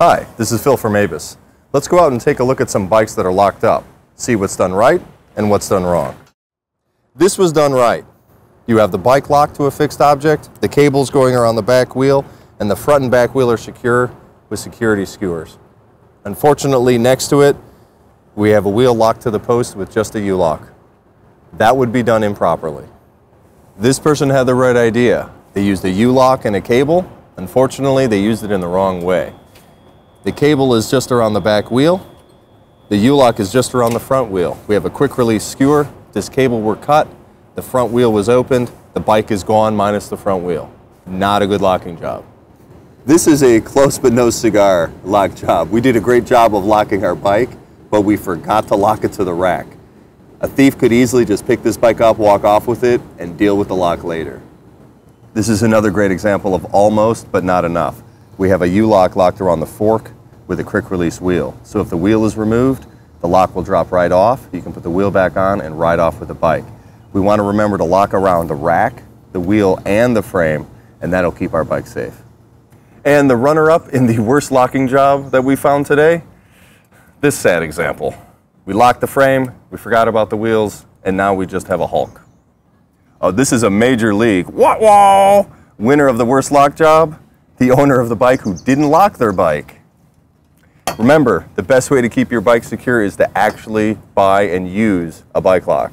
Hi, this is Phil from Avis. Let's go out and take a look at some bikes that are locked up, see what's done right and what's done wrong. This was done right. You have the bike locked to a fixed object, the cables going around the back wheel, and the front and back wheel are secure with security skewers. Unfortunately, next to it, we have a wheel locked to the post with just a U-lock. That would be done improperly. This person had the right idea. They used a U-lock and a cable. Unfortunately, they used it in the wrong way. The cable is just around the back wheel. The U-lock is just around the front wheel. We have a quick release skewer. This cable were cut. The front wheel was opened. The bike is gone minus the front wheel. Not a good locking job. This is a close but no cigar lock job. We did a great job of locking our bike, but we forgot to lock it to the rack. A thief could easily just pick this bike up, walk off with it, and deal with the lock later. This is another great example of almost but not enough. We have a U-lock locked around the fork with a quick release wheel. So if the wheel is removed, the lock will drop right off. You can put the wheel back on and ride off with the bike. We want to remember to lock around the rack, the wheel, and the frame, and that'll keep our bike safe. And the runner-up in the worst locking job that we found today, this sad example. We locked the frame, we forgot about the wheels, and now we just have a Hulk. Oh, this is a major league, What wall? winner of the worst lock job, the owner of the bike who didn't lock their bike. Remember, the best way to keep your bike secure is to actually buy and use a bike lock.